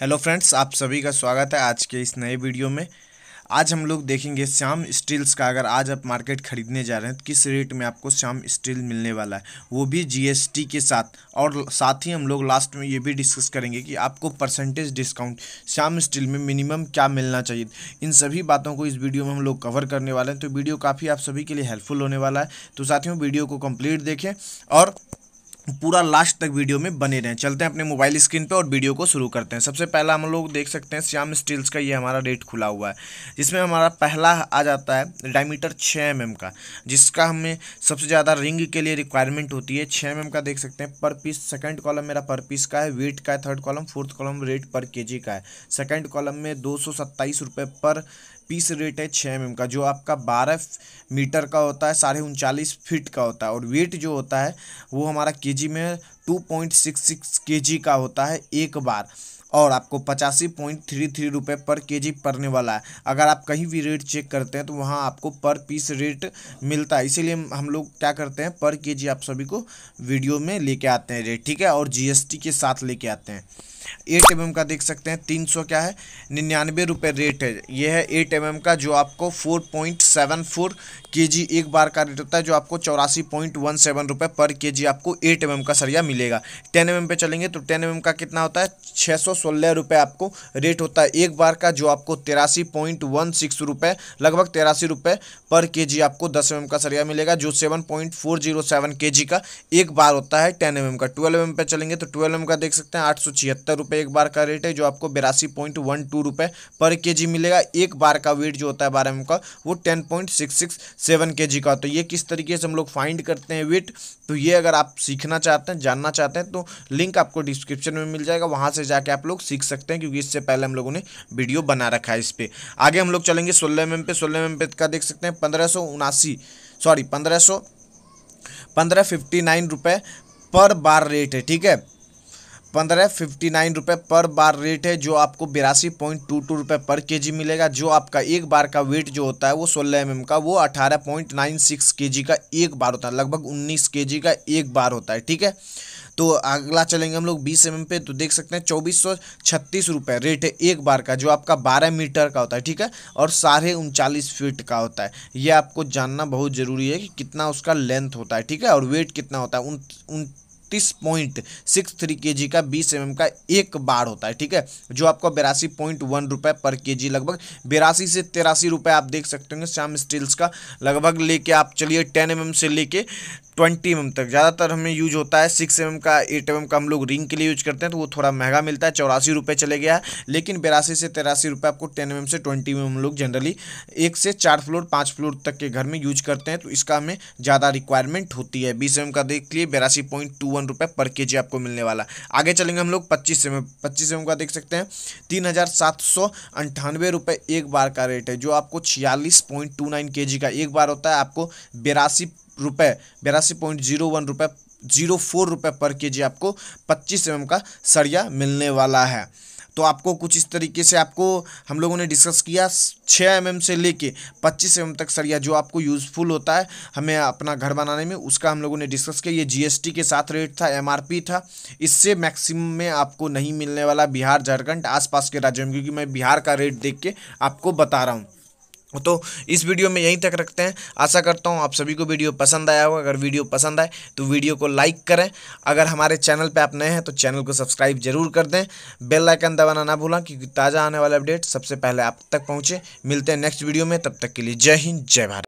hello friends आप सभी का स्वागत है आज के इस नए वीडियो में आज हम लोग देखेंगे श्याम स्टील्स का अगर आज आप मार्केट खरीदने जा रहे हैं तो किस रेट में आपको श्याम स्टील मिलने वाला है वो भी जीएसटी के साथ और साथ ही हम लोग लास्ट में ये भी डिस्कस करेंगे कि आपको परसेंटेज डिस्काउंट श्याम स्टील में मिनिमम क्या मिलना चाहिए इन सभी बातों को इस वीडियो में हम लोग कवर करने वाले हैं तो वीडियो काफ़ी आप सभी के लिए हेल्पफुल होने वाला है तो साथियों वीडियो को कम्प्लीट देखें और पूरा लास्ट तक वीडियो में बने रहें चलते हैं अपने मोबाइल स्क्रीन पे और वीडियो को शुरू करते हैं सबसे पहला हम लोग देख सकते हैं श्याम स्टील्स का ये हमारा रेट खुला हुआ है जिसमें हमारा पहला आ जाता है डायमीटर छः एम mm का जिसका हमें सबसे ज़्यादा रिंग के लिए रिक्वायरमेंट होती है छः एम mm का देख सकते हैं पर पीस सेकेंड कॉलम मेरा पर पीस का है वेट का है third column fourth column rate पर के का है सेकेंड कॉलम में दो पर पीस रेट है छः एम का जो आपका बारह मीटर का होता है साढ़े उनचालीस फिट का होता है और वेट जो होता है वो हमारा के में टू पॉइंट सिक्स सिक्स के का होता है एक बार और आपको पचासी पॉइंट थ्री थ्री रुपये पर केजी पड़ने वाला है अगर आप कहीं भी रेट चेक करते हैं तो वहाँ आपको पर पीस रेट मिलता है इसीलिए हम लोग क्या करते हैं पर केजी आप सभी को वीडियो में लेके आते हैं रेट ठीक है और जीएसटी के साथ लेके आते हैं एट एम का देख सकते हैं तीन सौ क्या है निन्यानवे रुपये रेट है यह है एट एम का जो आपको फोर पॉइंट सेवन फोर के जी एक बार का रेट होता है जो आपको चौरासी पॉइंट वन सेवन रुपये पर के आपको एट एम का सरिया मिलेगा टेन एम पे चलेंगे तो टेन एम का कितना होता है छः सौ सोलह रुपये आपको रेट होता है एक बार का जो आपको तिरासी पॉइंट वन सिक्स रुपये लगभग तिरासी रुपये पर के जी आपको दस एम का सरिया मिलेगा जो seven point four zero seven K G का एक बार होता है टेन एम का ट्वेल्व एम पे चलेंगे तो ट्वेल्व एम का देख सकते हैं आठ सौ छिहत्तर सत्तर रुपये एक बार का रेट है जो आपको बिरासी पॉइंट वन टू रुपये पर के जी मिलेगा एक बार का वेट जो होता है बारह एम का वो ten point six six seven K G का तो ये किस तरीके से हम लोग फाइंड करते हैं वेट तो ये अगर आप सीखना चाहते हैं जानना चाहते हैं तो लिंक आपको डिस्क्रिप्शन में मिल जाएगा वहाँ से जाके आप लोग सीख सकते हैं क्योंकि इससे पहले हम लोगों ने वीडियो बना रखा है इस पर आगे हम लोग चलेंगे सोलह एम एम पे सोलह एम पे का देख सकते हैं पंद्रह सॉरी पंद्रह सौ पंद्रह फिफ्टी नाइन रुपये पर बार रेट है ठीक है पंद्रह फिफ्टी नाइन रुपये पर बार रेट है जो आपको बिरासी पॉइंट टू टू रुपये पर के जी मिलेगा जो आपका एक बार का वेट जो होता है वो सोलह एम mm एम का वो अठारह पॉइंट नाइन सिक्स के जी का एक बार होता है लगभग उन्नीस के जी का एक बार होता है ठीक है तो अगला चलेंगे हम लोग बीस एम mm पे तो देख सकते हैं चौबीस सौ छत्तीस रुपये रेट है एक बार का जो आपका बारह मीटर का होता है ठीक है और साढ़े उनचालीस फीट का होता है ये आपको जानना बहुत ज़रूरी है कि कितना उसका लेंथ होता है ठीक है और वेट कितना होता है उन, उन इकतीस पॉइंट सिक्स थ्री के जी का बीस एम का एक बार होता है ठीक है जो आपको बेरासी पॉइंट वन रुपये पर के जी लगभग बेरासी से तेरासी रुपये आप देख सकते होंगे श्याम स्टील्स का लगभग लेके आप चलिए टेन एम से लेके ट्वेंटी एम तक ज़्यादातर हमें यूज होता है सिक्स एम का एट एम का हम लोग रिंग के लिए यूज करते हैं तो वो थोड़ा महंगा मिलता है चौरासी रुपये चले गया है लेकिन बेरासी से तेरासी रुपये आपको टेन एम से ट्वेंटी एम हम लोग जनरली एक से चार फ्लोर पाँच फ्लोर तक के घर में यूज करते हैं तो इसका हमें ज़्यादा रिक्वायरमेंट होती है बीस एम का देख लिए बेरासी पॉइंट टू वन रुपये पर के जी आपको मिलने वाला आगे चलेंगे हम लोग पच्चीस एम एम पच्चीस एम का देख सकते हैं तीन हज़ार सात सौ अंठानवे रुपये एक बार का रेट है जो आपको छियालीस पॉइंट टू नाइन के जी का एक बार होता है आपको बेरासी रुपये बेरासी पॉइंट जीरो वन रुपये जीरो फोर रुपये पर के जी आपको पच्चीस एम एम का सरिया मिलने वाला है तो आपको कुछ इस तरीके से आपको हम लोगों ने डिस्कस किया छः एम से लेके पच्चीस एम तक सरिया जो आपको यूज़फुल होता है हमें अपना घर बनाने में उसका हम लोगों ने डिस्कस किया ये जी के साथ रेट था एम था इससे मैक्सिमम में आपको नहीं मिलने वाला बिहार झारखंड आसपास के राज्यों में क्योंकि मैं बिहार का रेट देख के आपको बता रहा हूँ तो इस वीडियो में यहीं तक रखते हैं आशा करता हूँ आप सभी को वीडियो पसंद आया होगा अगर वीडियो पसंद आए तो वीडियो को लाइक करें अगर हमारे चैनल पर आप नए हैं तो चैनल को सब्सक्राइब जरूर कर दें बेल आइकन दबाना ना भूलें क्योंकि ताज़ा आने वाला अपडेट सबसे पहले आप तक पहुँचे मिलते हैं नेक्स्ट वीडियो में तब तक के लिए जय हिंद जय भारत